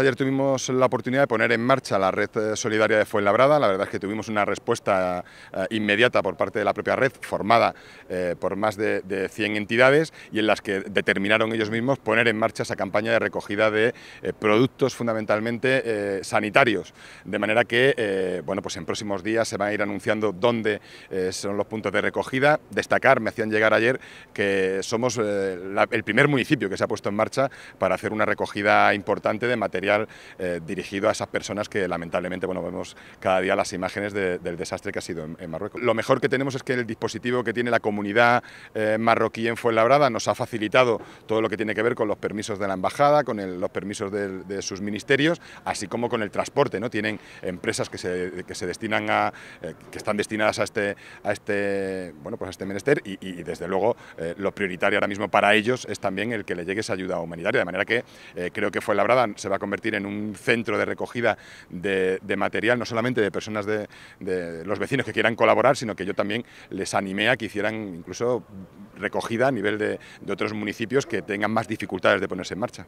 Ayer tuvimos la oportunidad de poner en marcha la red eh, solidaria de Fuenlabrada. La verdad es que tuvimos una respuesta eh, inmediata por parte de la propia red, formada eh, por más de, 100 entidades y en las que determinaron ellos mismos poner en marcha esa campaña de recogida de productos fundamentalmente sanitarios. De manera que, bueno, pues en próximos días se van a ir anunciando dónde son los puntos de recogida. Destacar, me hacían llegar ayer que somos el primer municipio que se ha puesto en marcha para hacer una recogida importante de materiales eh, dirigido a esas personas que lamentablemente bueno, vemos cada día las imágenes del desastre que ha sido en, Marruecos. Lo mejor que tenemos es que el dispositivo que tiene la comunidad eh, marroquí en Fuenlabrada nos ha facilitado todo lo que tiene que ver con los permisos de la embajada, con los permisos de, sus ministerios, así como con el transporte. ¿no? Tienen empresas que se, destinan a, eh, que están destinadas a este, a este, bueno, pues este menester y, desde luego lo prioritario ahora mismo para ellos es también el que le llegue esa ayuda humanitaria, de manera que creo que Fuenlabrada se va a convertir en un centro de recogida de, material, no solamente de personas de, los vecinos que quieran colaborar, sino que yo también les animé a que hicieran incluso recogida a nivel de otros municipios que tengan más dificultades de ponerse en marcha.